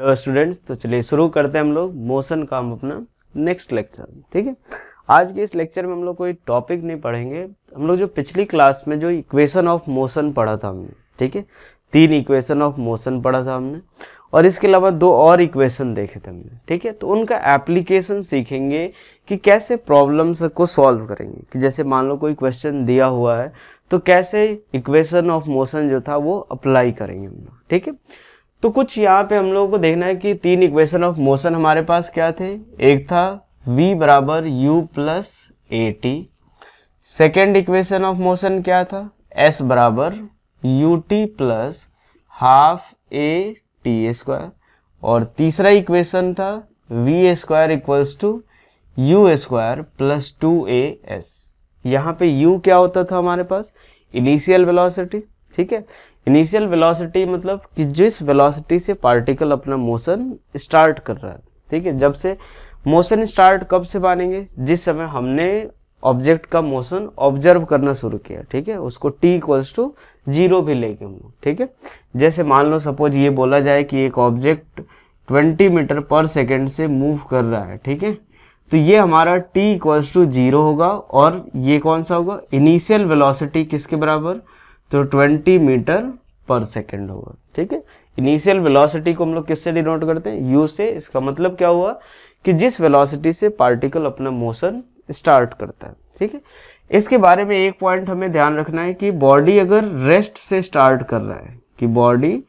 Hello students तो चलिए शुरू करते हैं हम लोग मोशन का हम अपना नेक्स्ट लेक्चर ठीक है आज के इस लेक्चर में हम लोग कोई टॉपिक नहीं पढ़ेंगे हम लोग जो पिछली क्लास में जो इक्वेशन ऑफ मोशन पढ़ा था हमने ठीक है तीन इक्वेशन ऑफ मोशन पढ़ा था हमने और इसके अलावा दो और इक्वेशन देखे थे हमने ठीक है तो उनका एप्लीकेशन सीखेंगे कि कैसे प्रॉब्लम्स को सॉल्व करेंगे कि जैसे मान लो कोई क्वेश्चन दिया हुआ है तो कैसे इक्वेशन ऑफ मोशन जो था वो अप्लाई करेंगे हम लोग ठीक है तो कुछ यहाँ पे हम लोगों को देखना है कि तीन इक्वेशन ऑफ मोशन हमारे पास क्या थे एक था v बराबर u plus a t second equation of motion क्या था s बराबर u t plus half a t square और तीसरा इक्वेशन था v square equals to u square plus two a s यहाँ पे u क्या होता था हमारे पास इनिशियल वेलोसिटी ठीक है इनिशियल वेलोसिटी मतलब कि जिस वेलोसिटी से पार्टिकल अपना मोशन स्टार्ट कर रहा है ठीक है जब से मोशन स्टार्ट कब से मानेंगे जिस समय हमने ऑब्जेक्ट का मोशन ऑब्जर्व करना शुरू किया ठीक है उसको टी इक्वल्स टू जीरो भी लेके हम लोग ठीक है जैसे मान लो सपोज ये बोला जाए कि एक ऑब्जेक्ट 20 मीटर पर सेकेंड से मूव कर रहा है ठीक है तो ये हमारा t इक्वल्स टू जीरो होगा और ये कौन सा होगा इनिशियल वेलोसिटी किसके बराबर तो 20 मीटर पर सेकेंड होगा ठीक है इनिशियल वेलोसिटी को हम लोग किससे डिनोट करते हैं यू से इसका मतलब क्या हुआ कि जिस वेलोसिटी से पार्टिकल अपना मोशन स्टार्ट करता है ठीक है इसके बारे में एक पॉइंट हमें ध्यान रखना है कि बॉडी अगर रेस्ट से स्टार्ट कर रहा है कि बॉडी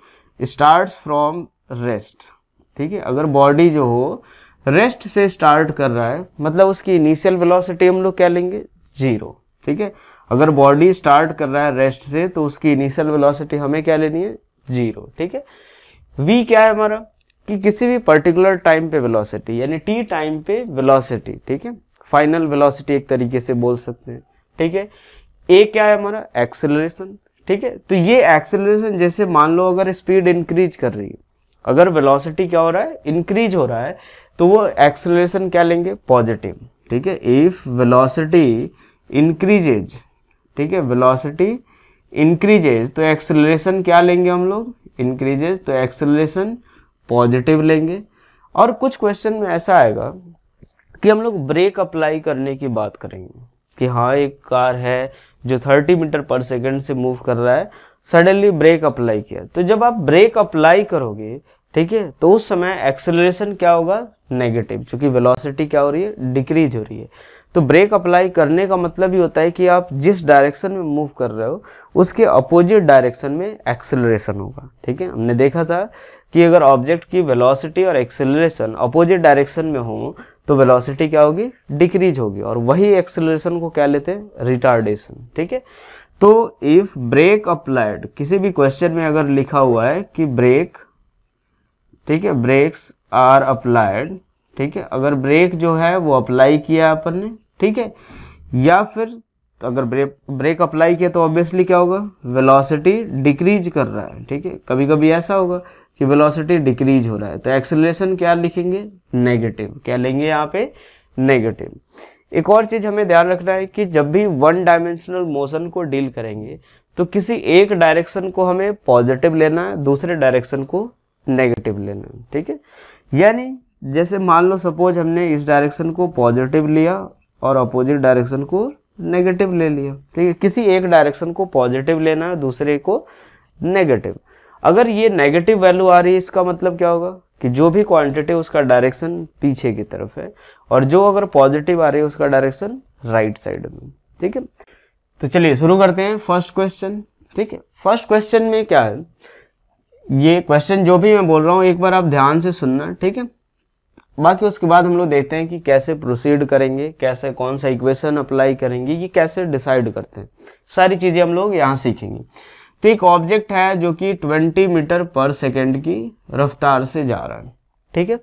स्टार्ट फ्रॉम रेस्ट ठीक है अगर बॉडी जो हो रेस्ट से स्टार्ट कर रहा है मतलब उसकी इनिशियल वेलोसिटी हम लोग क्या लेंगे जीरो ठीक है अगर बॉडी स्टार्ट कर रहा है रेस्ट से तो उसकी इनिशियल वेलोसिटी हमें क्या लेनी है जीरो ठीक है वी क्या है हमारा कि किसी भी पर्टिकुलर टाइम पे वेलोसिटी यानी टी टाइम पे वेलोसिटी ठीक है फाइनल वेलोसिटी एक तरीके से बोल सकते हैं ठीक है ए क्या है हमारा एक्सेलरेशन ठीक है तो ये एक्सेलरेशन जैसे मान लो अगर स्पीड इंक्रीज कर रही है अगर वेलोसिटी क्या हो रहा है इंक्रीज हो रहा है तो वो एक्सेलरेशन क्या लेंगे पॉजिटिव ठीक है इफ वेलोसिटी इंक्रीजेज ठीक है वेलोसिटी इंक्रीजेज तो एक्सेलरेशन क्या लेंगे हम लोग इंक्रीजेज तो एक्सेलरेशन पॉजिटिव लेंगे और कुछ क्वेश्चन में ऐसा आएगा कि हम लोग ब्रेक अप्लाई करने की बात करेंगे कि हाँ एक कार है जो 30 मीटर पर सेकंड से मूव कर रहा है सडनली ब्रेक अप्लाई किया तो जब आप ब्रेक अप्लाई करोगे ठीक है तो उस समय एक्सेलरेशन क्या होगा नेगेटिव क्योंकि वेलोसिटी क्या हो रही है डिक्रीज हो रही है तो ब्रेक अप्लाई करने का मतलब ये होता है कि आप जिस डायरेक्शन में मूव कर रहे हो उसके अपोजिट डायरेक्शन में एक्सेलरेशन होगा ठीक है हमने देखा था कि अगर ऑब्जेक्ट की वेलोसिटी और एक्सेलरेशन अपोजिट डायरेक्शन में हो तो वेलोसिटी क्या होगी डिक्रीज होगी और वही एक्सेलरेशन को क्या लेते हैं रिटार्डेशन ठीक है तो इफ ब्रेक अप्लाइड किसी भी क्वेश्चन में अगर लिखा हुआ है कि ब्रेक ठीक है ब्रेक्स आर अप्लाइड ठीक है अगर ब्रेक जो है वो अप्लाई किया अपन ने ठीक है या फिर तो अगर ब्रेक ब्रेक अप्लाई किया तो ऑब्वियसली क्या होगा वेलोसिटी डिक्रीज कर रहा है ठीक है कभी कभी ऐसा होगा कि वेलोसिटी डिक्रीज हो रहा है तो एक्सेलरेशन क्या लिखेंगे नेगेटिव क्या लेंगे यहाँ पे नेगेटिव एक और चीज़ हमें ध्यान रखना है कि जब भी वन डायमेंशनल मोशन को डील करेंगे तो किसी एक डायरेक्शन को हमें पॉजिटिव लेना है दूसरे डायरेक्शन को नेगेटिव लेना है ठीक है यानी जैसे मान लो सपोज हमने इस डायरेक्शन को पॉजिटिव लिया और अपोजिट डायरेक्शन को नेगेटिव ले लिया ठीक है किसी एक डायरेक्शन को पॉजिटिव लेना है दूसरे को नेगेटिव अगर ये नेगेटिव वैल्यू आ रही है इसका मतलब क्या होगा कि जो भी क्वांटिटी उसका डायरेक्शन पीछे की तरफ है और जो अगर पॉजिटिव आ रही है उसका डायरेक्शन राइट साइड में ठीक है तो चलिए शुरू करते हैं फर्स्ट क्वेश्चन ठीक है फर्स्ट क्वेश्चन में क्या है ये क्वेश्चन जो भी मैं बोल रहा हूँ एक बार आप ध्यान से सुनना ठीक है बाकी उसके बाद हम लोग देखते हैं कि कैसे प्रोसीड करेंगे कैसे कौन सा इक्वेशन अप्लाई करेंगे ये कैसे डिसाइड करते हैं सारी चीज़ें हम लोग यहाँ सीखेंगे तो एक ऑब्जेक्ट है जो कि 20 मीटर पर सेकेंड की रफ्तार से जा रहा है ठीक है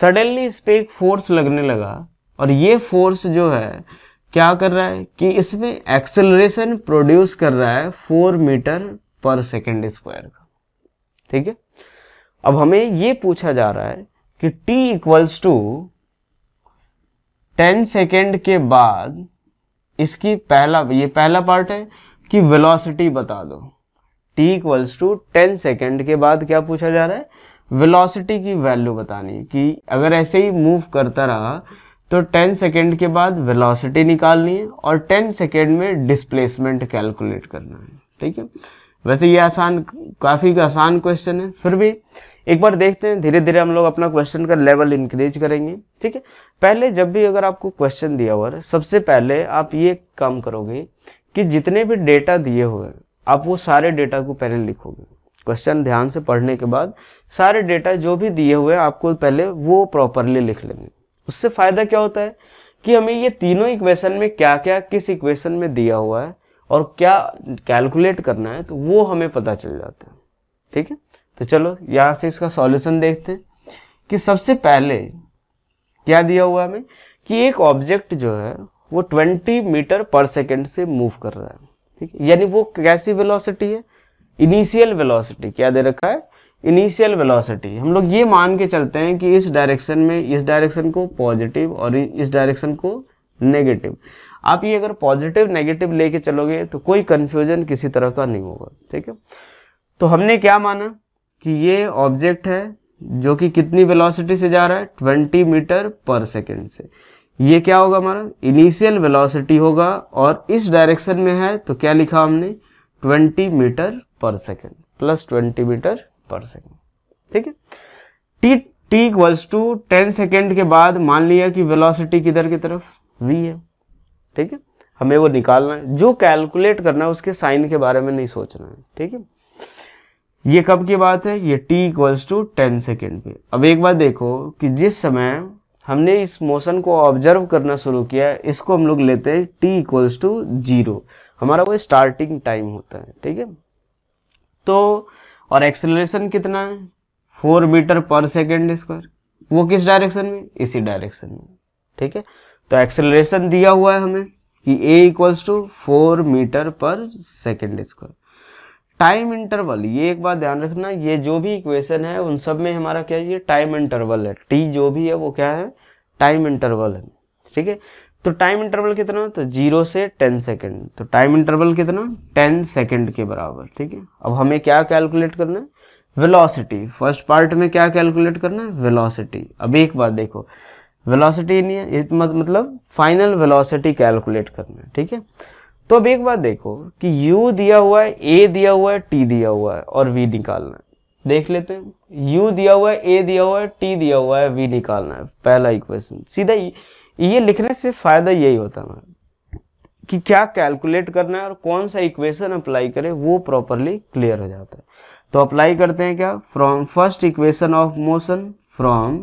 सडनली इस पर एक फोर्स लगने लगा और ये फोर्स जो है क्या कर रहा है कि इसमें एक्सेलरेशन प्रोड्यूस कर रहा है four metre per second square का ठीक है अब हमें ये पूछा जा रहा है कि t equals to ten second के बाद इसकी पहला ये पहला पार्ट है कि वेलोसिटी बता दो t equals to ten second के बाद क्या पूछा जा रहा है वेलोसिटी की वैल्यू बतानी कि अगर ऐसे ही मूव करता रहा तो 10 सेकेंड के बाद वेलोसिटी निकालनी है और 10 सेकेंड में डिस्प्लेसमेंट कैलकुलेट करना है ठीक है वैसे ये आसान काफ़ी आसान क्वेश्चन है फिर भी एक बार देखते हैं धीरे धीरे हम लोग अपना क्वेश्चन का लेवल इंक्रीज करेंगे ठीक है पहले जब भी अगर आपको क्वेश्चन दिया हुआ है सबसे पहले आप ये काम करोगे कि जितने भी डेटा दिए हुए हैं आप वो सारे डेटा को पहले लिखोगे क्वेश्चन ध्यान से पढ़ने के बाद सारे डेटा जो भी दिए हुए हैं आपको पहले वो प्रॉपरली लिख लेंगे उससे फ़ायदा क्या होता है कि हमें ये तीनों इक्वेशन में क्या क्या किस इक्वेशन में दिया हुआ है और क्या कैलकुलेट करना है तो वो हमें पता चल जाता है ठीक है तो चलो यहाँ से इसका सॉल्यूशन देखते हैं कि सबसे पहले क्या दिया हुआ हमें कि एक ऑब्जेक्ट जो है वो 20 मीटर पर सेकेंड से मूव कर रहा है ठीक है यानी वो कैसी वेलोसिटी है इनिशियल वेलोसिटी क्या दे रखा है इनिशियल वेलोसिटी हम लोग ये मान के चलते हैं कि इस डायरेक्शन में इस डायरेक्शन को पॉजिटिव और इस डायरेक्शन को नेगेटिव आप ये अगर पॉजिटिव नेगेटिव लेके चलोगे तो कोई कन्फ्यूजन किसी तरह का नहीं होगा ठीक है तो हमने क्या माना कि ये ऑब्जेक्ट है जो कि कितनी वेलोसिटी से जा रहा है 20 मीटर पर सेकेंड से ये क्या होगा हमारा इनिशियल वेलोसिटी होगा और इस डायरेक्शन में है तो क्या लिखा हमने 20 metre per second plus 20 metre per second ठीक है टी टी वर्स टू टेन सेकेंड के बाद मान लिया कि वेलोसिटी किधर की तरफ वी है ठीक है हमें वो निकालना है जो कैलकुलेट करना है उसके साइन के बारे में नहीं सोचना है ठीक है ये कब की बात है ये t equals to ten second पे अब एक बार देखो कि जिस समय हमने इस मोशन को ऑब्जर्व करना शुरू किया इसको हम लोग लेते हैं टी इक्वल्स टू जीरो हमारा वो स्टार्टिंग टाइम होता है ठीक है तो और एक्सेलरेशन कितना है four metre per second square वो किस डायरेक्शन में इसी डायरेक्शन में ठीक है तो एक्सेलरेशन दिया हुआ है हमें कि a equals to four metre per second square time interval ये एक बात ध्यान रखना ये जो भी इक्वेशन है उन सब में हमारा क्या है ये टाइम इंटरवल है टी जो भी है वो क्या है टाइम इंटरवल है ठीक है तो टाइम इंटरवल कितना तो जीरो से टेन सेकेंड तो टाइम इंटरवल कितना टेन सेकेंड के बराबर ठीक है अब हमें क्या कैलकुलेट करना है वेलोसिटी फर्स्ट पार्ट में क्या कैलकुलेट करना है वेलोसिटी अब एक बात देखो वेलोसिटी नहीं है मतलब फाइनल वेलोसिटी कैलकुलेट करना है ठीक है तो अब एक बात देखो कि U दिया हुआ है A दिया हुआ है T दिया हुआ है और V निकालना है देख लेते हैं U दिया हुआ है A दिया हुआ है T दिया हुआ है V निकालना है पहला इक्वेशन सीधा ये लिखने से फायदा यही होता है कि क्या कैलकुलेट करना है और कौन सा इक्वेशन अप्लाई करें वो प्रॉपरली क्लियर हो जाता है तो अप्लाई करते हैं क्या from first equation of motion from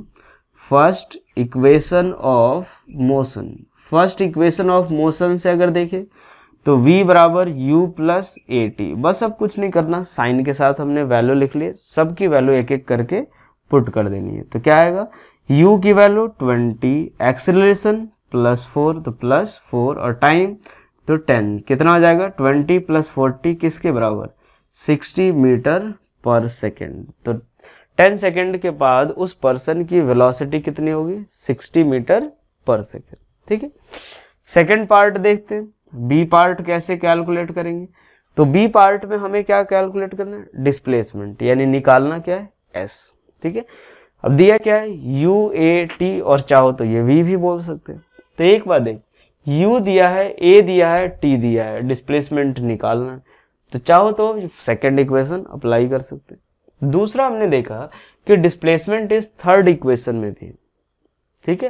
first equation of motion first equation of motion से अगर देखें तो v बराबर u plus a T bus अब कुछ नहीं करना साइन के साथ हमने वैल्यू लिख लिए सबकी वैल्यू एक एक करके पुट कर देनी है तो क्या आएगा u की वैल्यू 20 एक्सेलरेशन प्लस फोर तो प्लस फोर और टाइम तो 10 कितना आ जाएगा 20 प्लस फोर्टी किसके बराबर 60 मीटर पर सेकेंड तो 10 सेकेंड के बाद उस पर्सन की वेलोसिटी कितनी होगी 60 मीटर पर सेकेंड ठीक है सेकेंड पार्ट देखते हैं बी पार्ट कैसे कैलकुलेट करेंगे तो बी पार्ट में हमें क्या कैलकुलेट करना है डिस्प्लेसमेंट यानी निकालना क्या है एस ठीक है अब दिया क्या है यू ए टी और चाहो तो ये वी भी बोल सकते हैं तो एक बात देख यू दिया है ए दिया है टी दिया है डिस्प्लेसमेंट निकालना है तो चाहो तो सेकेंड इक्वेशन अप्लाई कर सकते हैं दूसरा हमने देखा कि डिस्प्लेसमेंट इस थर्ड इक्वेशन में भी ठीक है थीके?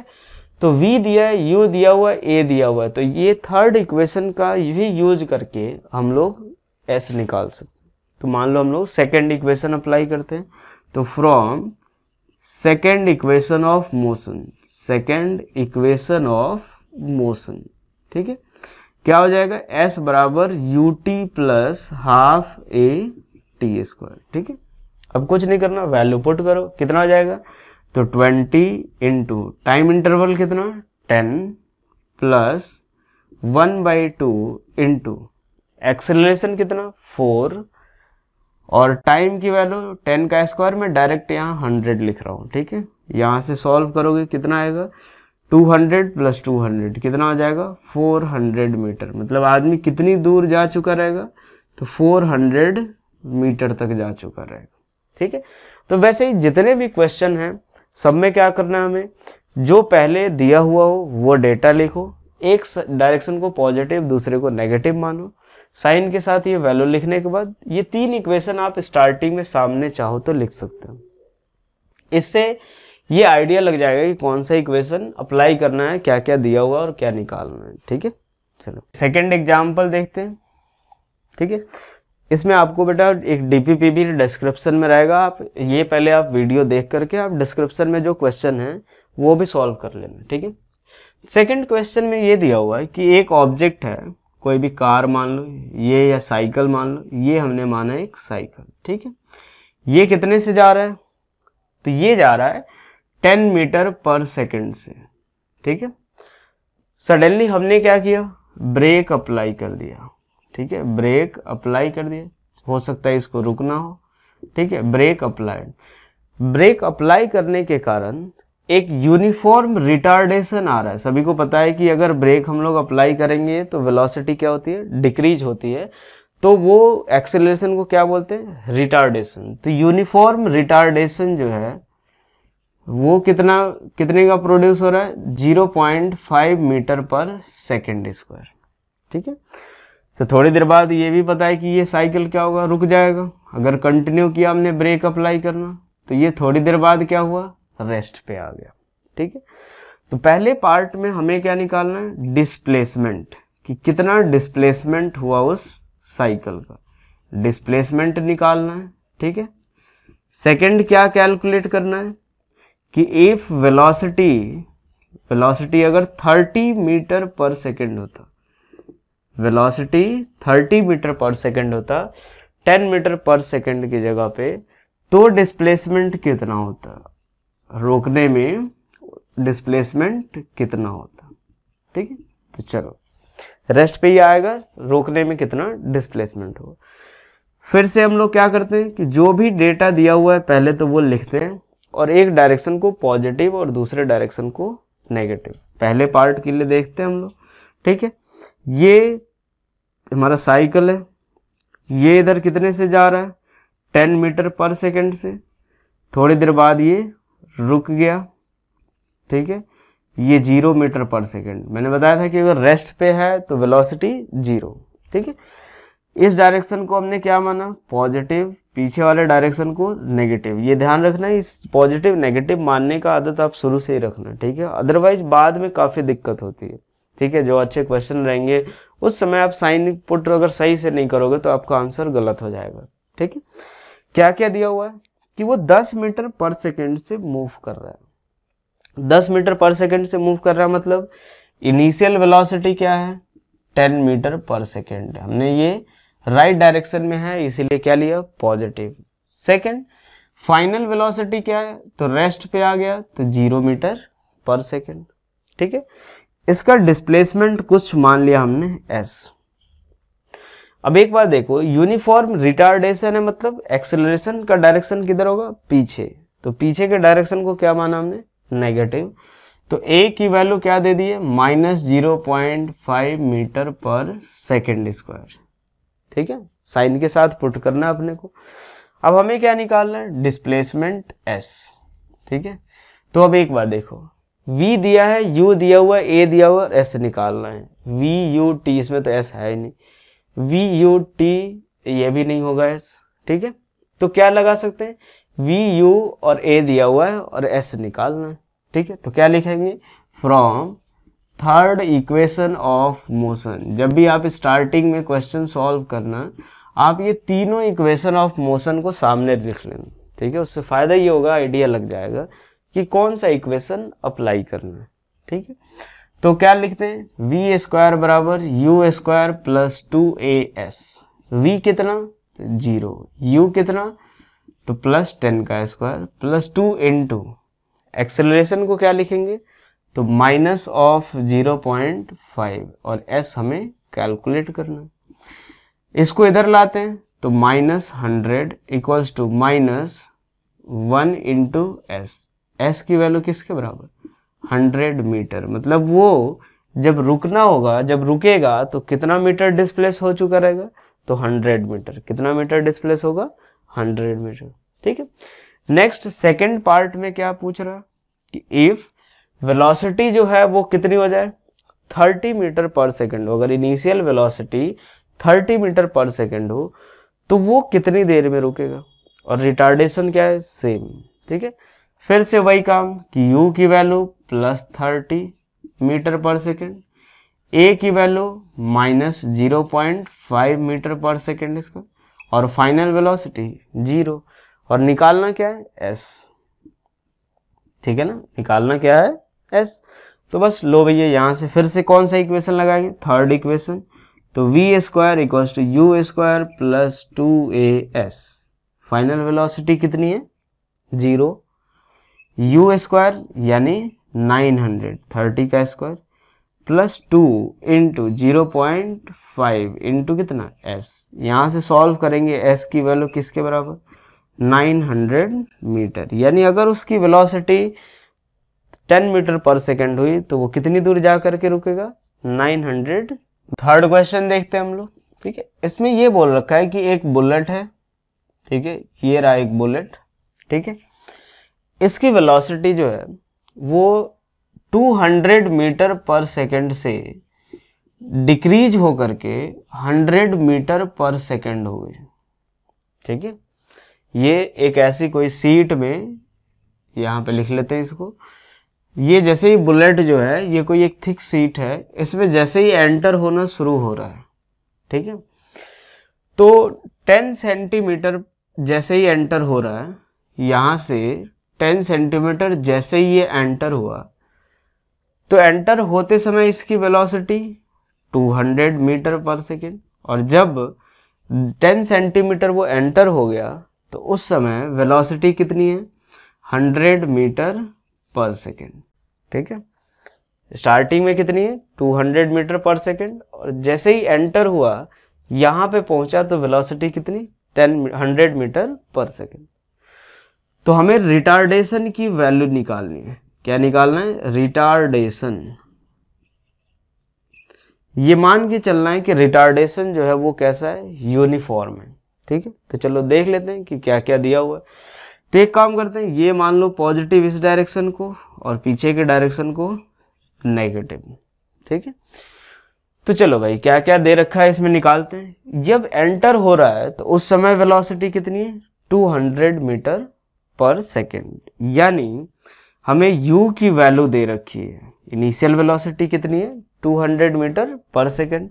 तो v दिया है u दिया हुआ है a दिया हुआ है तो ये थर्ड इक्वेशन का भी यूज करके हम लोग s निकाल सकते हैं तो मान लो हम लोग सेकेंड इक्वेशन अप्लाई करते हैं तो from second equation of motion second equation of motion ठीक है क्या हो जाएगा s बराबर u t plus half a t square ठीक है अब कुछ नहीं करना वैल्यू पुट करो कितना हो जाएगा तो ट्वेंटी इंटू टाइम इंटरवल कितना ten plus one by two into acceleration कितना फोर और टाइम की वैल्यू टेन का स्क्वायर मैं डायरेक्ट यहाँ हंड्रेड लिख रहा हूँ ठीक है यहाँ से सॉल्व करोगे कितना आएगा two hundred plus two hundred कितना आ जाएगा फोर हंड्रेड मीटर मतलब आदमी कितनी दूर जा चुका रहेगा तो फोर हंड्रेड मीटर तक जा चुका रहेगा ठीक है तो वैसे ही जितने भी क्वेश्चन हैं सब में क्या करना है हमें जो पहले दिया हुआ हो वो डेटा लिखो एक डायरेक्शन को पॉजिटिव दूसरे को नेगेटिव मानो साइन के साथ ये वैल्यू लिखने के बाद ये तीन इक्वेशन आप स्टार्टिंग में सामने चाहो तो लिख सकते हो इससे ये आइडिया लग जाएगा कि कौन सा इक्वेशन अप्लाई करना है क्या क्या दिया हुआ और क्या निकालना है ठीक है चलो सेकेंड एग्जाम्पल देखते हैं ठीक है इसमें आपको बेटा एक डीपीपी भी डिस्क्रिप्शन में रहेगा आप ये पहले आप वीडियो देख करके आप डिस्क्रिप्शन में जो क्वेश्चन है वो भी सॉल्व कर लेना ठीक है सेकंड क्वेश्चन में ये दिया हुआ है कि एक ऑब्जेक्ट है कोई भी कार मान लो ये या साइकिल मान लो ये हमने माना है एक साइकिल ठीक है ये कितने से जा रहा है तो ये जा रहा है टेन मीटर पर सेकेंड से ठीक है सडनली हमने क्या किया ब्रेक अप्लाई कर दिया ठीक है ब्रेक अप्लाई कर दिए हो सकता है इसको रुकना हो ठीक है ब्रेक अप्लाई ब्रेक अप्लाई करने के कारण एक यूनिफॉर्म रिटार्डेशन आ रहा है सभी को पता है कि अगर ब्रेक हम लोग अप्लाई करेंगे तो वेलोसिटी क्या होती है डिक्रीज होती है तो वो एक्सेलरेशन को क्या बोलते हैं रिटार्डेशन तो यूनिफॉर्म रिटार्डेशन जो है वो कितना कितने का प्रोड्यूस हो रहा है 0.5 मीटर पर सेकेंड स्क्वायर ठीक है तो थोड़ी देर बाद ये भी पता है कि ये साइकिल क्या होगा रुक जाएगा अगर कंटिन्यू किया हमने ब्रेक अप्लाई करना तो ये थोड़ी देर बाद क्या हुआ रेस्ट पे आ गया ठीक है तो पहले पार्ट में हमें क्या निकालना है डिस्प्लेसमेंट कि कितना डिस्प्लेसमेंट हुआ उस साइकिल का डिस्प्लेसमेंट निकालना है ठीक है सेकंड क्या कैलकुलेट करना है कि इफ वेलोसिटी वेलोसिटी अगर 30 मीटर पर सेकंड होता वेलोसिटी 30 मीटर पर सेकंड होता 10 मीटर पर सेकंड की जगह पे तो डिस्प्लेसमेंट कितना होता रोकने में डिस्प्लेसमेंट कितना होता ठीक है तो चलो रेस्ट पे ही आएगा रोकने में कितना डिस्प्लेसमेंट होगा फिर से हम लोग क्या करते हैं कि जो भी डेटा दिया हुआ है पहले तो वो लिखते हैं और एक डायरेक्शन को पॉजिटिव और दूसरे डायरेक्शन को नेगेटिव पहले पार्ट के लिए देखते हैं हम लोग ठीक है ये हमारा साइकिल है ये इधर कितने से जा रहा है टेन मीटर पर सेकंड से थोड़ी देर बाद ये रुक गया ठीक है ये जीरो मीटर पर सेकंड मैंने बताया था कि अगर रेस्ट पे है तो वेलोसिटी जीरो ठीक है इस डायरेक्शन को हमने क्या माना पॉजिटिव पीछे वाले डायरेक्शन को नेगेटिव ये ध्यान रखना इस पॉजिटिव नेगेटिव मानने का आदत आप शुरू से ही रखना ठीक है अदरवाइज बाद में काफ़ी दिक्कत होती है ठीक है जो अच्छे क्वेश्चन रहेंगे उस समय आप साइन पुट अगर सही से नहीं करोगे तो आपका आंसर गलत हो जाएगा ठीक है क्या क्या दिया हुआ है कि वो 10 मीटर पर सेकंड से मूव कर रहा है 10 मीटर पर सेकंड से मूव कर रहा है मतलब इनिशियल वेलोसिटी क्या है 10 मीटर पर सेकंड हमने ये राइट right डायरेक्शन में है इसीलिए क्या लिया पॉजिटिव सेकंड फाइनल वेलोसिटी क्या है तो रेस्ट पे आ गया तो जीरो मीटर पर सेकेंड ठीक है इसका डिस्प्लेसमेंट कुछ मान लिया हमने एस अब एक बार देखो यूनिफॉर्म रिटार्डेशन है मतलब एक्सेलरेशन का डायरेक्शन किधर होगा पीछे तो पीछे के डायरेक्शन को क्या माना हमने नेगेटिव तो ए की वैल्यू क्या दे दी है minus zero point five metre per second square ठीक है साइन के साथ पुट करना अपने को अब हमें क्या निकालना है डिस्प्लेसमेंट एस ठीक है तो अब एक बार देखो V दिया है यू दिया हुआ है ए दिया हुआ है एस निकालना है वी यू टी इसमें तो एस है ही नहीं वी यू टी ये भी नहीं होगा S ठीक है तो क्या लगा सकते हैं वी यू और ए दिया हुआ है और एस निकालना है ठीक है तो क्या लिखेंगे from third equation of motion जब भी आप स्टार्टिंग में क्वेश्चन सॉल्व करना आप ये तीनों इक्वेशन ऑफ मोशन को सामने लिख लेना ठीक है उससे फ़ायदा ये होगा आइडिया लग जाएगा कि कौन सा इक्वेशन अप्लाई करना है ठीक है तो क्या लिखते हैं वी स्क्वायर बराबर u square plus two a s v कितना तो जीरो यू कितना तो प्लस टेन का square plus two into acceleration को क्या लिखेंगे तो minus of zero point five और एस हमें कैलकुलेट करना इसको इधर लाते हैं तो minus hundred equals to minus one into s s की वैल्यू किसके बराबर हंड्रेड मीटर मतलब वो जब रुकना होगा जब रुकेगा तो कितना मीटर डिस्प्लेस हो चुका रहेगा तो हंड्रेड मीटर कितना मीटर डिस्प्लेस होगा हंड्रेड मीटर ठीक है नेक्स्ट सेकेंड पार्ट में क्या पूछ रहा कि इफ वेलोसिटी जो है वो कितनी हो जाए थर्टी मीटर पर सेकेंड हो अगर initial velocity thirty metre per second हो तो वो कितनी देर में रुकेगा और रिटार्डेशन क्या है सेम ठीक है फिर से वही काम कि u की value plus thirty metre per second a की value minus zero point five metre per second इसको और फाइनल वेलोसिटी जीरो और निकालना क्या है एस ठीक है ना निकालना क्या है एस तो बस लो भैया यहाँ से फिर से कौन सा इक्वेशन लगाएंगे थर्ड इक्वेशन तो v square equals to u square plus two a s final velocity कितनी है जीरो यू स्क्वायर यानी 30 का square plus two into zero point five into कितना एस यहाँ से सॉल्व करेंगे एस की वैल्यू किसके बराबर 900 मीटर यानी अगर उसकी वेलोसिटी 10 मीटर पर सेकंड हुई तो वो कितनी दूर जा करके रुकेगा 900 थर्ड क्वेश्चन देखते हैं हम लोग ठीक है इसमें ये बोल रखा है कि एक बुलेट है ठीक है ये रहा एक बुलेट ठीक है इसकी वेलोसिटी जो है वो 200 मीटर पर सेकंड से डिक्रीज होकर के 100 मीटर पर सेकंड हो गई ठीक है ये एक ऐसी कोई सीट में यहाँ पे लिख लेते हैं इसको ये जैसे ही बुलेट जो है ये कोई एक थिक सीट है इसमें जैसे ही एंटर होना शुरू हो रहा है ठीक है तो 10 सेंटीमीटर जैसे ही एंटर हो रहा है यहाँ से टेन सेंटीमीटर जैसे ही ये एंटर हुआ तो एंटर होते समय इसकी वेलोसिटी 200 मीटर पर सेकेंड और जब 10 सेंटीमीटर वो एंटर हो गया तो उस समय वेलोसिटी कितनी है 100 मीटर पर सेकेंड ठीक है स्टार्टिंग में कितनी है 200 मीटर पर सेकेंड और जैसे ही एंटर हुआ यहाँ पे पहुंचा तो वेलोसिटी कितनी 10 100 मीटर पर सेकेंड तो हमें रिटार्डेशन की वैल्यू निकालनी है क्या निकालना है रिटार्डेशन ये मान के चलना है कि रिटार्डेशन जो है वो कैसा है यूनिफॉर्म है ठीक है तो चलो देख लेते हैं कि क्या क्या दिया हुआ है तो एक काम करते हैं ये मान लो पॉजिटिव इस डायरेक्शन को और पीछे के डायरेक्शन को नेगेटिव ठीक है तो चलो भाई क्या क्या दे रखा है इसमें निकालते हैं जब एंटर हो रहा है तो उस समय वेलोसिटी कितनी है 200 मीटर पर सेकेंड यानी हमें यू की वैल्यू दे रखी है इनिशियल वेलोसिटी कितनी है 200 मीटर पर सेकेंड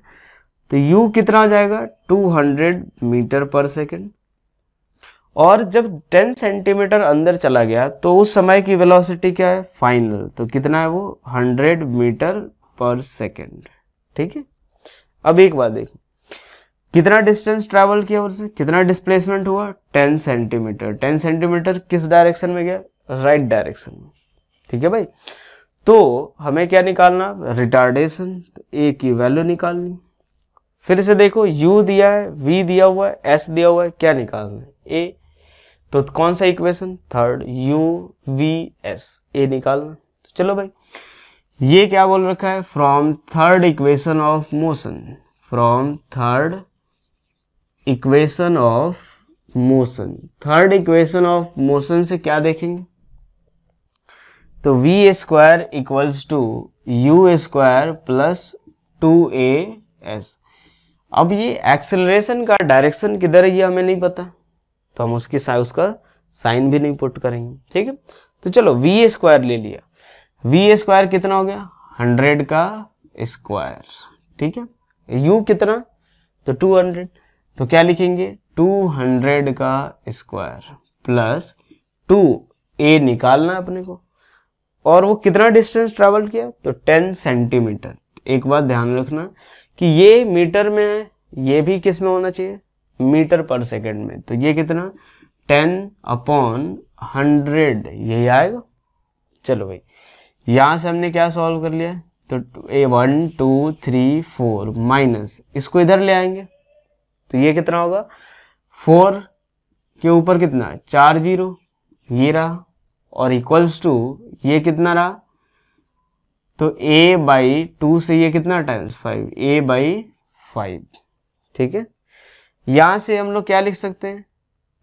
तो यू कितना आ जाएगा 200 मीटर पर सेकेंड और जब 10 सेंटीमीटर अंदर चला गया तो उस समय की वेलोसिटी क्या है फाइनल तो कितना है वो 100 मीटर पर सेकेंड ठीक है अब एक बात देखो कितना डिस्टेंस ट्रैवल किया उसने कितना डिस्प्लेसमेंट हुआ 10 सेंटीमीटर 10 सेंटीमीटर किस डायरेक्शन में गया राइट right डायरेक्शन में ठीक है भाई तो हमें क्या निकालना रिटार्डेशन तो ए की वैल्यू निकालनी फिर से देखो u दिया है v दिया हुआ है s दिया हुआ है क्या निकालना है a तो कौन सा equation third u v s a निकालना तो चलो भाई ये क्या बोल रखा है from third equation of motion from third equation of motion third equation of motion से क्या देखेंगे तो v square equals to u square plus two a s अब ये एक्सेलरेशन का डायरेक्शन किधर है ये हमें नहीं पता तो हम उसकी उसका साइन भी नहीं पुट करेंगे ठीक है तो चलो वी स्क्वायर ले लिया वी स्क्वायर कितना हो गया हंड्रेड का स्क्वायर ठीक है यू कितना तो टू हंड्रेड तो क्या लिखेंगे 200 का स्क्वायर प्लस टू ए निकालना अपने को और वो कितना डिस्टेंस ट्रेवल किया तो 10 सेंटीमीटर एक बात ध्यान रखना कि ये मीटर में है ये भी किस में होना चाहिए मीटर पर सेकंड में तो ये कितना 10 अपॉन 100 यही आएगा चलो भाई यहां से हमने क्या सॉल्व कर लिया तो a one two three four minus इसको इधर ले आएंगे तो ये कितना होगा फोर के ऊपर कितना चार जीरो ये रहा और इक्वल्स टू ये कितना रहा तो ए बाई टू से ये कितना times five a by five ठीक है यहां से हम लोग क्या लिख सकते हैं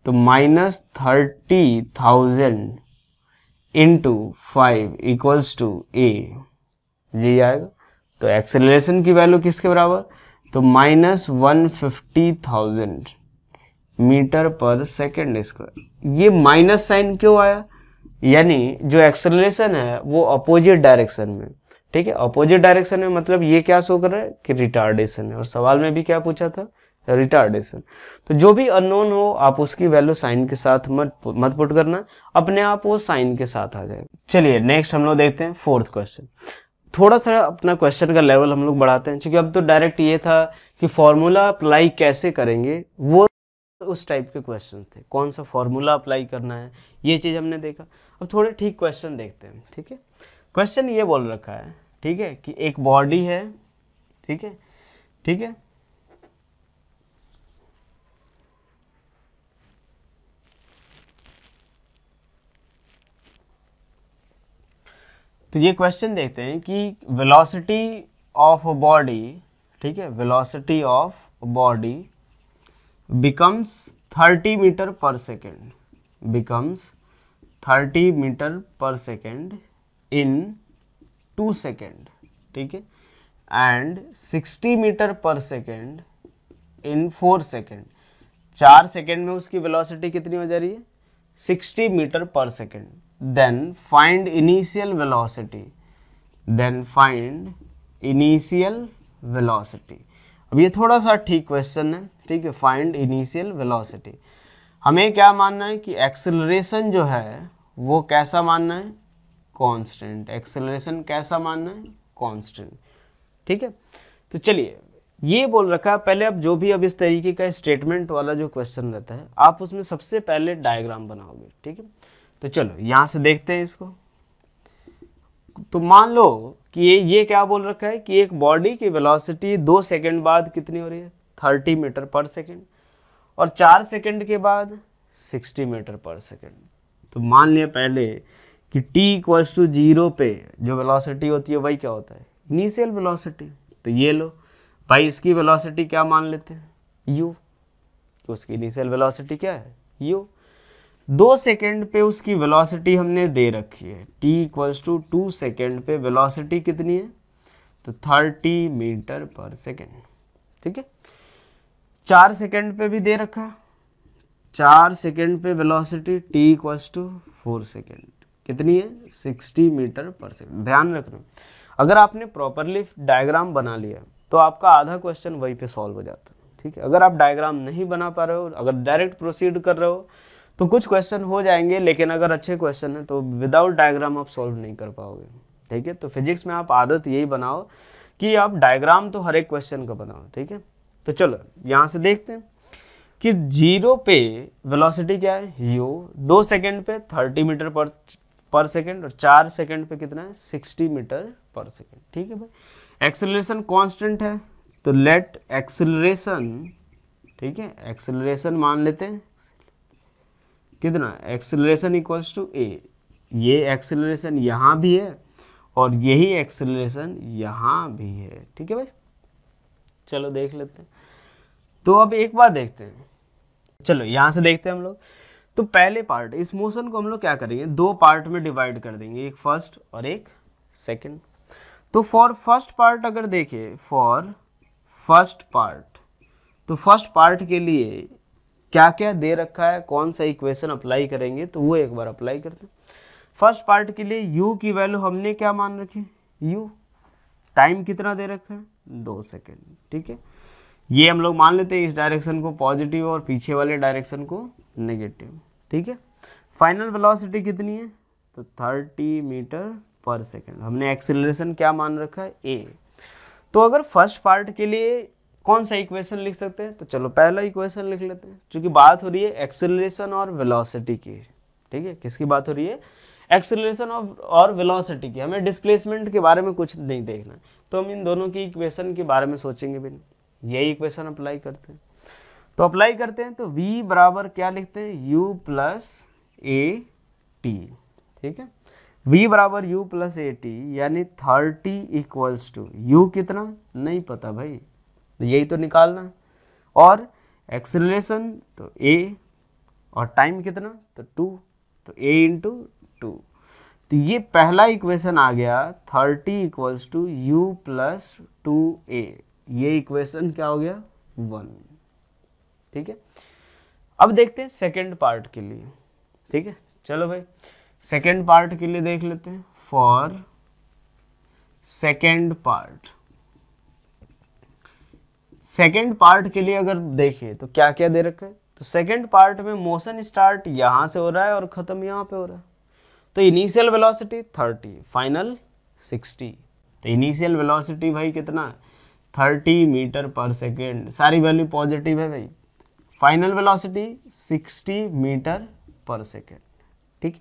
तो minus thirty thousand into five equals to a ये आएगा तो एक्सेलरेशन की वैल्यू किसके बराबर तो minus one fifty thousand metre per second square ये माइनस साइन क्यों आया यानी जो एक्सेलरेशन है वो अपोजिट डायरेक्शन में ठीक है अपोजिट डायरेक्शन में मतलब ये क्या शो कर रहा है कि रिटार्डेशन है और सवाल में भी क्या पूछा था रिटार्डेशन तो जो भी अननोन हो आप उसकी वैल्यू साइन के साथ मत मत पुट करना अपने आप वो साइन के साथ आ जाएगा चलिए नेक्स्ट हम लोग देखते हैं फोर्थ क्वेश्चन थोड़ा सा अपना क्वेश्चन का लेवल हम लोग बढ़ाते हैं क्योंकि अब तो डायरेक्ट ये था कि फॉर्मूला अप्लाई कैसे करेंगे वो उस टाइप के क्वेश्चन थे कौन सा फॉर्मूला अप्लाई करना है ये चीज़ हमने देखा अब थोड़े ठीक क्वेश्चन देखते हैं ठीक है क्वेश्चन ये बोल रखा है ठीक है कि एक बॉडी है ठीक है ठीक है तो ये क्वेश्चन देखते हैं कि वेलोसिटी ऑफ अ बॉडी ठीक है velocity of body becomes 30 metre per second becomes 30 metre per second in two second ठीक है and 60 metre per second in four second चार सेकेंड में उसकी वेलोसिटी कितनी हो जा रही है 60 metre per second then find initial velocity then find initial velocity अब ये थोड़ा सा ठीक क्वेश्चन है ठीक है फाइंड इनिशियल वेलोसिटी हमें क्या मानना है कि एक्सेलरेशन जो है वो कैसा मानना है कांस्टेंट एक्सेलरेशन कैसा मानना है कांस्टेंट ठीक है तो चलिए ये बोल रखा है पहले आप जो भी अब इस तरीके का स्टेटमेंट वाला जो क्वेश्चन रहता है आप उसमें सबसे पहले डायग्राम बनाओगे ठीक है तो चलो यहां से देखते हैं इसको तो मान लो कि ये ये क्या बोल रखा है कि एक बॉडी की वेलोसिटी दो सेकंड बाद कितनी हो रही है थर्टी मीटर पर सेकंड और चार सेकंड के बाद सिक्सटी मीटर पर सेकंड तो मान लिया पहले कि t इक्वल्स टू जीरो पे जो वेलोसिटी होती है वही क्या होता है इनिशियल वेलोसिटी तो ये लो भाई इसकी वेलोसिटी क्या मान लेते हैं यू तो उसकी इनिशियल वेलोसिटी क्या है यू दो सेकेंड पे उसकी वेलोसिटी हमने दे रखी है t equals to two second पे वेलोसिटी कितनी है तो थर्टी मीटर पर सेकेंड ठीक है चार सेकेंड पे भी दे रखा चार सेकेंड पे velocity t equals to four second कितनी है सिक्सटी मीटर पर सेकेंड ध्यान रखना अगर आपने प्रॉपरली डायग्राम बना लिया तो आपका आधा क्वेश्चन वहीं पे सॉल्व हो जाता है ठीक है अगर आप डायग्राम नहीं बना पा रहे हो अगर डायरेक्ट प्रोसीड कर रहे हो तो कुछ क्वेश्चन हो जाएंगे लेकिन अगर अच्छे क्वेश्चन हैं तो विदाउट डायग्राम आप सॉल्व नहीं कर पाओगे ठीक है तो फिजिक्स में आप आदत यही बनाओ कि आप डायग्राम तो हर एक क्वेश्चन का बनाओ ठीक है तो चलो यहाँ से देखते हैं कि जीरो पे वेलोसिटी क्या है यू दो सेकंड पे थर्टी मीटर पर पर सेकंड और चार सेकंड पे कितना है सिक्सटी मीटर पर सेकंड ठीक है भाई एक्सेलरेशन कांस्टेंट है तो लेट एक्सेलरेशन ठीक है एक्सेलरेशन मान लेते हैं कितना एक्सेलरेशन इक्वल्स टू ए ये एक्सेलरेशन यहाँ भी है और यही एक्सेलरेशन यहाँ भी है ठीक है भाई चलो देख लेते हैं तो अब एक बार देखते हैं चलो यहाँ से देखते हैं हम लोग तो पहले पार्ट इस मोशन को हम लोग क्या करेंगे दो पार्ट में डिवाइड कर देंगे एक फर्स्ट और एक सेकंड तो फॉर फर्स्ट पार्ट अगर देखें फॉर फर्स्ट पार्ट तो फर्स्ट पार्ट के लिए क्या क्या दे रखा है कौन सा इक्वेशन अप्लाई करेंगे तो वो एक बार अप्लाई करते हैं फर्स्ट पार्ट के लिए u की वैल्यू हमने क्या मान रखी u टाइम कितना दे रखा है दो सेकेंड ठीक है ये हम लोग मान लेते हैं इस डायरेक्शन को पॉजिटिव और पीछे वाले डायरेक्शन को नेगेटिव ठीक है फाइनल वेलोसिटी कितनी है तो 30 मीटर पर सेकेंड हमने एक्सेलरेशन क्या मान रखा है ए तो अगर फर्स्ट पार्ट के लिए कौन सा इक्वेशन लिख सकते हैं तो चलो पहला इक्वेशन लिख लेते हैं क्योंकि बात हो रही है एक्सेलरेशन और वेलोसिटी की ठीक है किसकी बात हो रही है एक्सेलरेशन और वेलोसिटी की हमें डिस्प्लेसमेंट के बारे में कुछ नहीं देखना तो हम इन दोनों की इक्वेशन के बारे में सोचेंगे भी नहीं यही इक्वेशन अप्लाई करते हैं तो अप्लाई करते हैं तो v बराबर क्या लिखते हैं u प्लस ए टी ठीक है v बराबर u प्लस ए टी यानी थर्टी इक्वल्स टू यू कितना नहीं पता भाई तो यही तो निकालना है और एक्सेलरेशन तो ए और टाइम कितना तो टू तो ए इंटू टू तो ये पहला इक्वेशन आ गया thirty equals to u plus two a ये इक्वेशन क्या हो गया वन ठीक है अब देखते हैं सेकेंड पार्ट के लिए ठीक है चलो भाई सेकेंड पार्ट के लिए देख लेते हैं for second part second part के लिए अगर देखें तो क्या क्या दे रखा है तो सेकेंड पार्ट में मोशन स्टार्ट यहाँ से हो रहा है और ख़त्म यहाँ पे हो रहा है तो इनिशियल वेलोसिटी 30 फाइनल 60 तो इनिशियल वेलोसिटी भाई कितना 30 मीटर पर सेकेंड सारी वैल्यू पॉजिटिव है भाई final velocity 60 metre per second ठीक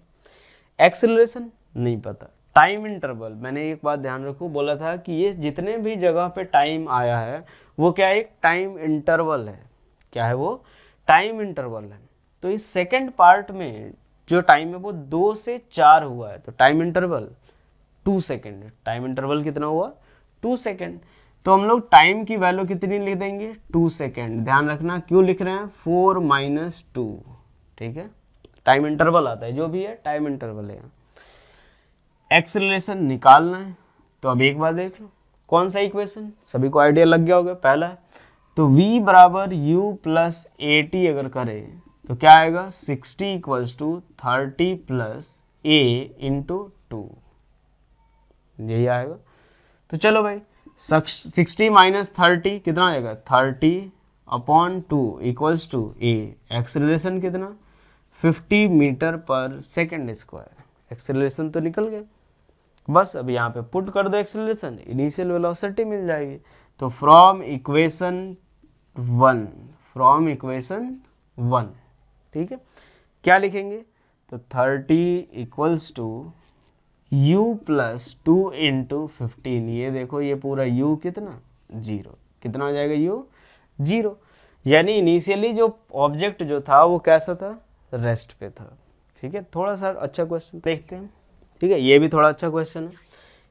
एक्सेलरेशन नहीं पता टाइम इंटरवल मैंने एक बात ध्यान रखू बोला था कि ये जितने भी जगह पे टाइम आया है वो क्या एक टाइम इंटरवल है क्या है वो टाइम इंटरवल है तो इस सेकेंड पार्ट में जो टाइम है वो दो से चार हुआ है तो time interval two second time interval कितना हुआ टू सेकेंड तो हम लोग टाइम की वैल्यू कितनी लिख देंगे टू सेकेंड ध्यान रखना क्यों लिख रहे हैं फोर माइनस टू ठीक है टाइम इंटरवल आता है जो भी है टाइम इंटरवल है एक्सलेशन निकालना है तो अब एक बार देख लो कौन सा इक्वेशन सभी को आइडिया लग गया होगा पहला है तो v बराबर u प्लस एटी अगर करें तो क्या आएगा 60 equals to thirty plus a into two यही आएगा तो चलो भाई सिक्सटी माइनस थर्टी कितना आएगा thirty upon two equals to a acceleration कितना 50 metre per second square acceleration तो निकल गया बस अब यहाँ पे पुट कर दो एक्सेलरेशन इनिशियल वेलोसिटी मिल जाएगी तो from equation one from equation one ठीक है क्या लिखेंगे तो thirty equals to u plus two into fifteen ये देखो ये पूरा यू कितना जीरो कितना हो जाएगा यू जीरो यानी इनिशियली जो ऑब्जेक्ट जो था वो कैसा था रेस्ट पे था ठीक है थोड़ा सा अच्छा क्वेश्चन देखते हैं ठीक है ये भी थोड़ा अच्छा क्वेश्चन है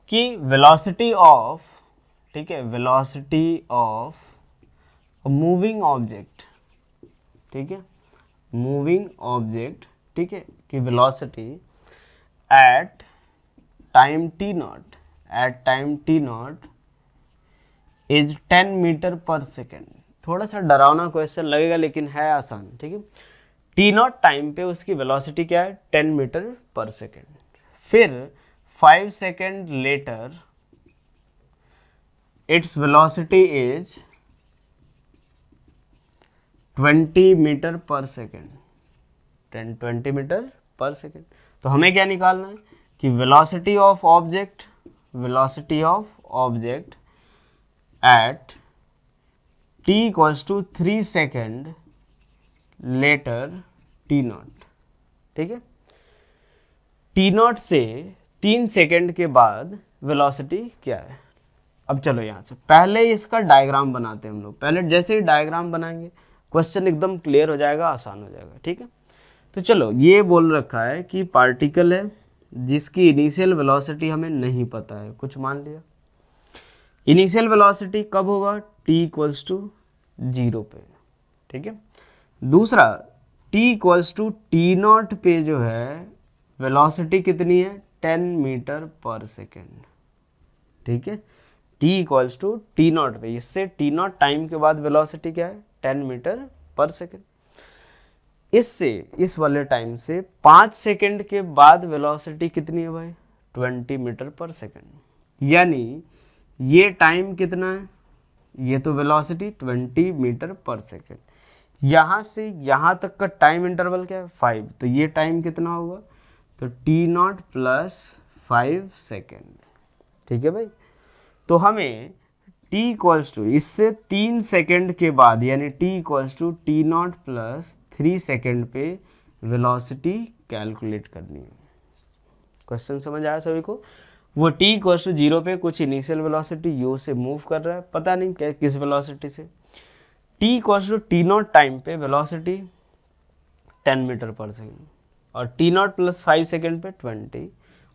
कि वेलोसिटी ऑफ ठीक है वेलोसिटी ऑफ मूविंग ऑब्जेक्ट ठीक है मूविंग ऑब्जेक्ट ठीक है कि velocity at time t naught at time t naught is 10 metre per second थोड़ा सा डरावना क्वेश्चन लगेगा लेकिन है आसान ठीक है टी नॉट टाइम पे उसकी वेलोसिटी क्या है 10 मीटर पर सेकेंड फिर five second later it's velocity is 20 metre per second ten twenty metre per second तो हमें क्या निकालना है कि velocity of object velocity of object at t equals to three second later t naught ठीक है T not से तीन सेकेंड के बाद वेलोसिटी क्या है अब चलो यहाँ से पहले इसका डायग्राम बनाते हैं हम लोग पहले जैसे ही डायग्राम बनाएंगे क्वेश्चन एकदम क्लियर हो जाएगा आसान हो जाएगा ठीक है तो चलो ये बोल रखा है कि पार्टिकल है जिसकी इनिशियल वेलोसिटी हमें नहीं पता है कुछ मान लिया इनिशियल वेलोसिटी कब होगा टी इक्वल्स टू जीरो पे ठीक है दूसरा t equals to t naught पे जो है वेलोसिटी कितनी है टेन मीटर पर सेकेंड ठीक है t equals to t naught पे तो इससे टी नॉट टाइम के बाद वेलोसिटी क्या है टेन मीटर पर सेकेंड इससे इस वाले टाइम से पाँच सेकेंड के बाद वेलोसिटी कितनी है भाई ट्वेंटी मीटर पर सेकेंड यानी ये टाइम कितना है ये तो वेलोसिटी 20 मीटर पर सेकेंड यहाँ से यहाँ तक का टाइम इंटरवल क्या है फाइव तो ये टाइम कितना होगा तो t naught plus five second ठीक है भाई तो हमें t इक्वल्स टू इससे तीन सेकेंड के बाद यानी t equals to t naught plus three second पे वेलोसिटी कैलकुलेट करनी है क्वेश्चन समझ आया सभी को वो t इक्वल्स टू जीरो पे कुछ इनिशियल वेलोसिटी u से मूव कर रहा है पता नहीं क्या किस वेलोसिटी से t equals to t naught time पे velocity ten metre per second और t naught plus five second पे ट्वेंटी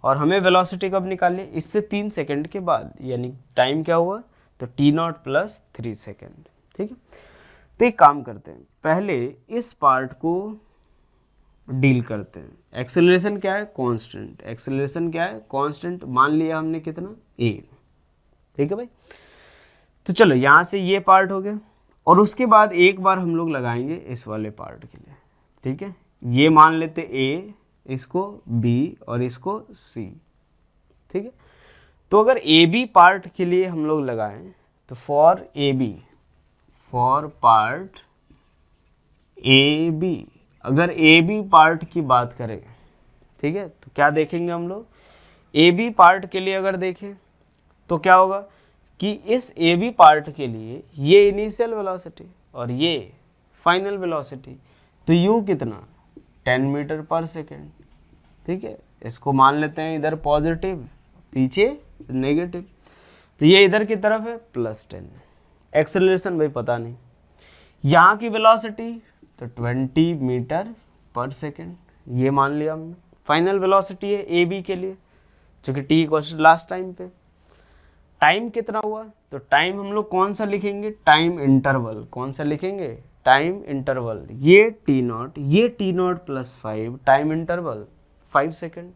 और हमें वेलोसिटी कब निकालनी इससे तीन सेकेंड के बाद यानी टाइम क्या हुआ तो t naught plus three second ठीक है तो एक काम करते हैं पहले इस पार्ट को डील करते हैं एक्सेलरेशन क्या है कांस्टेंट एक्सेलरेशन क्या है कांस्टेंट मान लिया हमने कितना ए ठीक है भाई तो चलो यहाँ से ये पार्ट हो गया और उसके बाद एक बार हम लोग लगाएंगे इस वाले पार्ट के लिए ठीक है ये मान लेते ए इसको बी और इसको सी ठीक है तो अगर ए बी पार्ट के लिए हम लोग लगाएं तो for A B for part A B अगर ए बी पार्ट की बात करें ठीक है तो क्या देखेंगे हम लोग ए बी पार्ट के लिए अगर देखें तो क्या होगा कि इस ए बी पार्ट के लिए ये इनिशियल वेलोसिटी और ये फाइनल वेलोसिटी तो यू कितना टेन मीटर पर सेकेंड ठीक है इसको मान लेते हैं इधर पॉजिटिव पीछे नेगेटिव तो ये इधर की तरफ है प्लस टेन एक्सेलरेशन भाई पता नहीं यहाँ की वेलोसिटी तो ट्वेंटी मीटर पर सेकेंड ये मान लिया हमने फाइनल वेलोसिटी है ए बी के लिए जो टी क्वेश्चन लास्ट टाइम पे टाइम कितना हुआ तो टाइम हम लोग कौन सा लिखेंगे टाइम इंटरवल कौन सा लिखेंगे टाइम इंटरवल ये टी नॉट ये t naught plus five time interval five second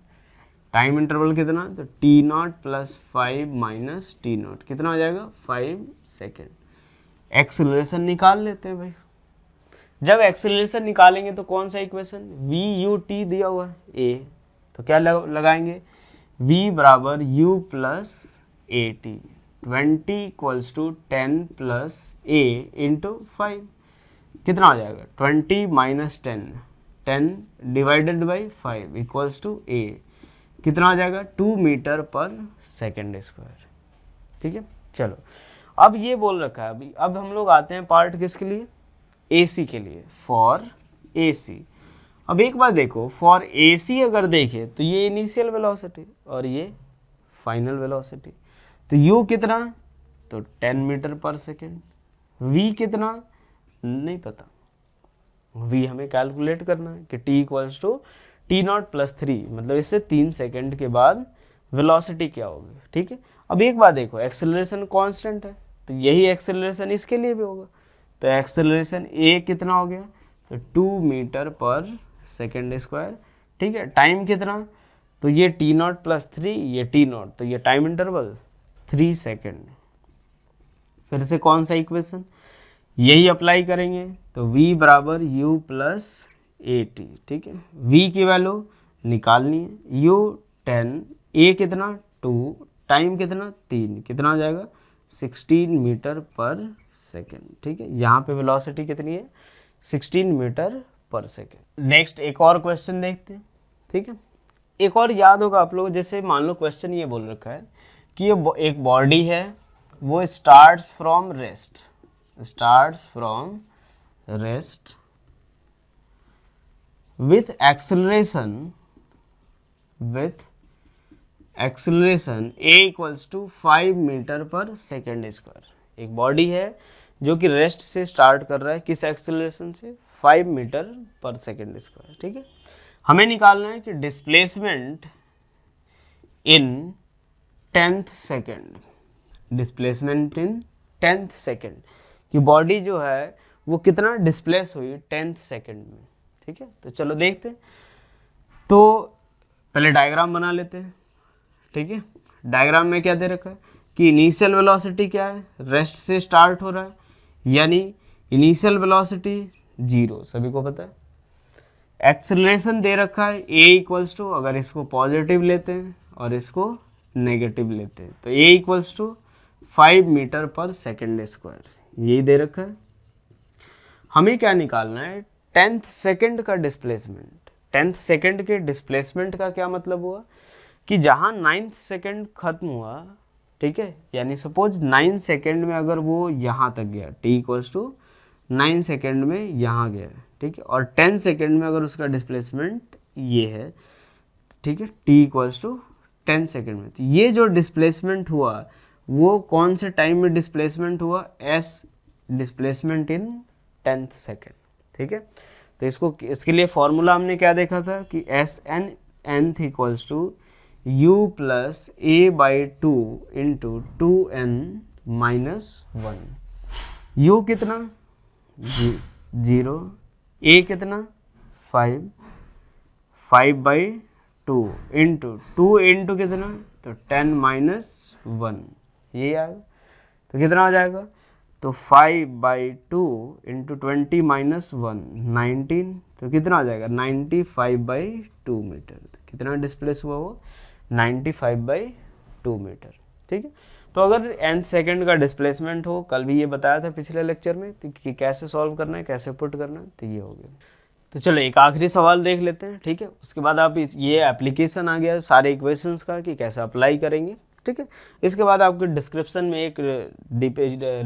time interval कितना तो t naught plus five minus t naught कितना हो जाएगा फाइव सेकेंड एक्सेलरेशन निकाल लेते हैं भाई जब एक्सेलरेशन निकालेंगे तो कौन सा इक्वेशन वी यू टी दिया हुआ है ए तो क्या लगाएंगे v बराबर u plus a t twenty equals to ten plus a into five कितना आ जाएगा twenty minus ten ten divided by five equals to a कितना आ जाएगा two metre per second square ठीक है चलो अब ये बोल रखा है अभी अब हम लोग आते हैं पार्ट किसके लिए एसी के लिए फॉर एसी अब एक बार देखो फॉर एसी अगर देखे तो ये इनिशियल वेलोसिटी और ये फाइनल वेलोसिटी तो यू कितना तो 10 मीटर पर सेकेंड वी कितना नहीं पता वी हमें कैलकुलेट करना है कि t equals to t naught plus three मतलब इससे तीन सेकेंड के बाद वेलोसिटी क्या होगी ठीक है अब एक बात देखो एक्सेलरेशन कांस्टेंट है तो यही एक्सेलरेशन इसके लिए भी होगा तो एक्सेलरेशन ए कितना हो गया तो two metre per second square ठीक है टाइम कितना तो ये टी नॉट प्लस थ्री ये टी नॉट तो ये टाइम इंटरवल थ्री सेकेंड फिर से कौन सा इक्वेशन यही अप्लाई करेंगे तो v बराबर यू प्लस ए टी ठीक है v की वैल्यू निकालनी है u टेन ए कितना टू टाइम कितना तीन कितना आ जाएगा सिक्सटीन मीटर पर सेकेंड ठीक है यहाँ पे वेलोसिटी कितनी है sixteen metre per second next एक और क्वेश्चन देखते हैं ठीक है एक और याद होगा आप लोग जैसे मान लो क्वेश्चन ये बोल रखा है कि ये एक बॉडी है वो starts from rest starts from rest with acceleration with acceleration a equals to five metre per second square एक बॉडी है जो कि रेस्ट से स्टार्ट कर रहा है किस एक्सेलरेशन से five metre per second square ठीक है हमें निकालना है कि displacement in tenth second displacement in tenth second कि बॉडी जो है वो कितना डिस्प्लेस हुई टेंथ सेकेंड में ठीक है तो चलो देखते हैं तो पहले डायग्राम बना लेते हैं ठीक है डायग्राम में क्या दे रखा है कि इनिशियल वेलोसिटी क्या है रेस्ट से स्टार्ट हो रहा है यानी इनिशियल वेलोसिटी जीरो सभी को पता है एक्सेलरेशन दे रखा है ए इक्वल्स टू अगर इसको पॉजिटिव लेते हैं और इसको नेगेटिव लेते हैं तो a equals to five metre per second square यही दे रखा है हमें क्या निकालना है टेंथ सेकंड का डिस्प्लेसमेंट टेंथ सेकंड के डिस्प्लेसमेंट का क्या मतलब हुआ कि जहाँ नाइन्थ सेकंड खत्म हुआ ठीक है यानी सपोज नाइन सेकंड में अगर वो यहाँ तक गया t equals to nine second में यहाँ गया ठीक है और टेन सेकेंड में अगर उसका डिस्प्लेसमेंट ये है ठीक है t equals to ten second में तो ये जो डिस्प्लेसमेंट हुआ वो कौन से टाइम में डिस्प्लेसमेंट हुआ s displacement in tenth second ठीक है तो इसको इसके लिए फॉर्मूला हमने क्या देखा था कि s n n equals to u plus a by two into two n minus one u कितना जी जीरो ए कितना five five by two into two into कितना तो टेन माइनस वन ये आएगा तो कितना आ जाएगा तो five by two into twenty minus one nineteen तो कितना आ जाएगा ninety five by two metre तो कितना डिस्प्लेस हुआ वो ninety five by two metre ठीक है तो अगर एन सेकेंड का डिस्प्लेसमेंट हो कल भी ये बताया था पिछले लेक्चर में तो कि कैसे सॉल्व करना है कैसे पुट करना है तो ये हो गया तो चलो एक आखिरी सवाल देख लेते हैं ठीक है उसके बाद आप ये एप्लीकेशन आ गया सारे इक्वेशंस का कि कैसे अप्लाई करेंगे ठीक है इसके बाद आपके डिस्क्रिप्शन में एक डी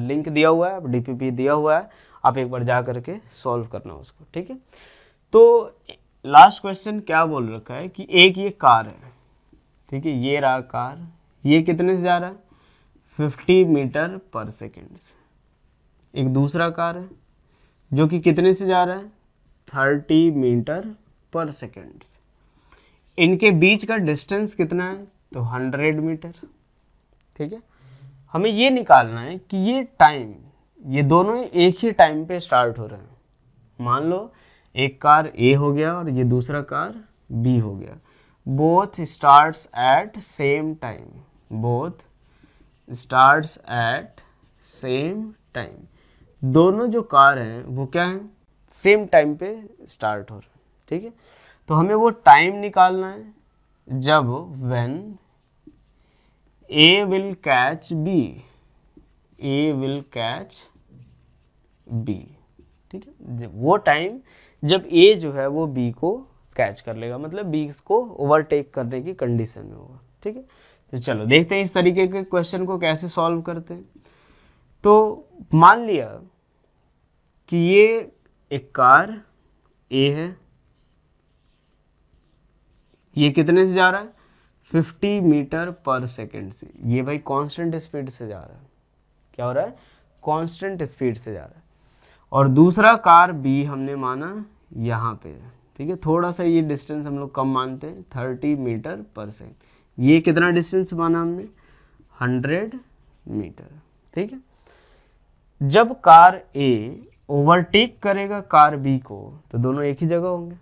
लिंक दिया हुआ है डी दिया हुआ है आप एक बार जा करके सॉल्व करना उसको ठीक है तो लास्ट क्वेश्चन क्या बोल रखा है कि एक ये कार है ठीक है ये रहा कार ये कितने से जा रहा है फिफ्टी मीटर पर सेकेंड से एक दूसरा कार है जो कि कितने से जा रहा है थर्टी मीटर पर सेकेंड से इनके बीच का डिस्टेंस कितना है तो हंड्रेड मीटर ठीक है हमें ये निकालना है कि ये टाइम ये दोनों एक ही टाइम पे स्टार्ट हो रहे हैं मान लो एक कार ए हो गया और ये दूसरा कार बी हो गया both starts at same time both starts at same time दोनों जो कार हैं वो क्या हैं सेम टाइम पे स्टार्ट हो रहे हैं ठीक है तो हमें वो टाइम निकालना है जब when A will catch B A will catch B ठीक है वो टाइम जब ए जो है वो बी को कैच कर लेगा मतलब बी को ओवरटेक करने की कंडीशन में होगा ठीक है तो चलो देखते हैं इस तरीके के क्वेश्चन को कैसे सॉल्व करते हैं तो मान लिया कि ये एक कार ए है ये कितने से जा रहा है 50 मीटर पर सेकेंड से ये भाई कांस्टेंट स्पीड से जा रहा है क्या हो रहा है कांस्टेंट स्पीड से जा रहा है और दूसरा कार बी हमने माना यहाँ पे ठीक है थोड़ा सा ये डिस्टेंस हम लोग कम मानते हैं थर्टी मीटर पर सेकेंड ये कितना डिस्टेंस माना हमने हंड्रेड मीटर ठीक है जब कार ए ओवरटेक करेगा कार बी को तो दोनों एक ही जगह होंगे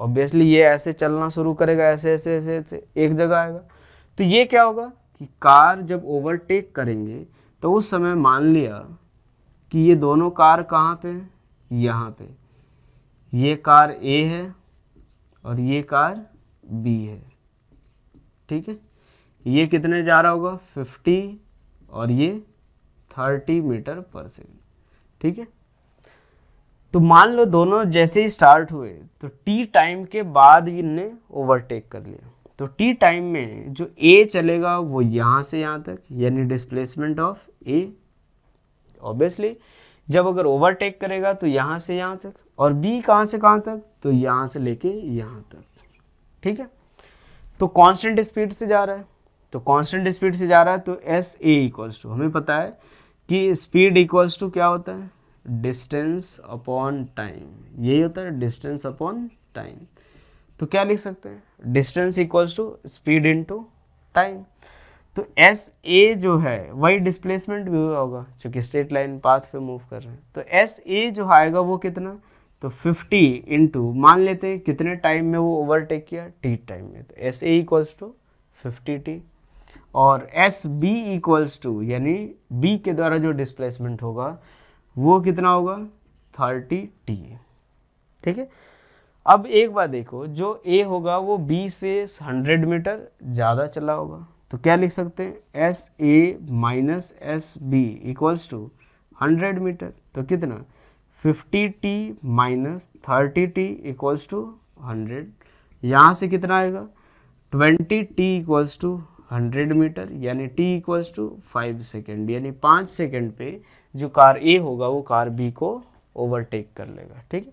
ऑब्वियसली ये ऐसे चलना शुरू करेगा ऐसे ऐसे ऐसे ऐसे एक जगह आएगा तो ये क्या होगा कि कार जब ओवरटेक करेंगे तो उस समय मान लिया कि ये दोनों कार कहाँ पे हैं यहाँ पे ये कार ए है और ये कार बी है ठीक है ये कितने जा रहा होगा 50 और ये 30 मीटर पर सेकेंड ठीक है तो मान लो दोनों जैसे ही स्टार्ट हुए तो टी टाइम के बाद इनने ओवरटेक कर लिया तो टी टाइम में जो ए चलेगा वो यहाँ से यहाँ तक यानी डिस्प्लेसमेंट ऑफ ए ऑब्वियसली जब अगर ओवरटेक करेगा तो यहाँ से यहाँ तक और बी कहाँ से कहाँ तक तो यहाँ से लेके यहाँ तक ठीक है तो कांस्टेंट स्पीड से जा रहा है तो कांस्टेंट स्पीड से जा रहा है तो एस ए इक्वल्स टू हमें पता है कि स्पीड इक्वल्स टू क्या होता है डिस्टेंस अपॉन टाइम यही होता है डिस्टेंस अपॉन टाइम तो क्या लिख सकते हैं distance equals to speed into time तो एस ए जो है वही डिस्प्लेसमेंट भी हुआ होगा चूँकि स्ट्रेट लाइन पाथ पे मूव कर रहे हैं तो एस ए जो आएगा वो कितना तो 50 इंटू मान लेते हैं कितने टाइम में वो ओवरटेक किया टी टाइम में तो s A equals to fifty t और एस बी इक्वल्स टू यानी बी के द्वारा जो डिस्प्लेसमेंट होगा वो कितना होगा थर्टी टी ठीक है अब एक बार देखो जो ए होगा वो बी से हंड्रेड मीटर ज़्यादा चला होगा तो क्या लिख सकते हैं s A minus s B equals to hundred metre तो कितना fifty t minus thirty t equals to hundred यहाँ से कितना आएगा twenty t equals to hundred metre यानी t equals to five second यानी पाँच सेकेंड पे जो कार ए होगा वो कार बी को ओवरटेक कर लेगा ठीक है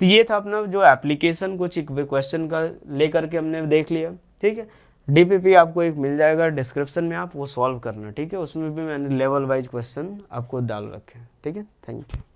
तो ये था अपना जो एप्लीकेशन कुछ क्वेश्चन का लेकर के हमने देख लिया ठीक है डीपीपी आपको एक मिल जाएगा डिस्क्रिप्शन में आप वो सॉल्व करना ठीक है उसमें भी मैंने लेवल वाइज क्वेश्चन आपको डाल रखे हैं ठीक है थैंक यू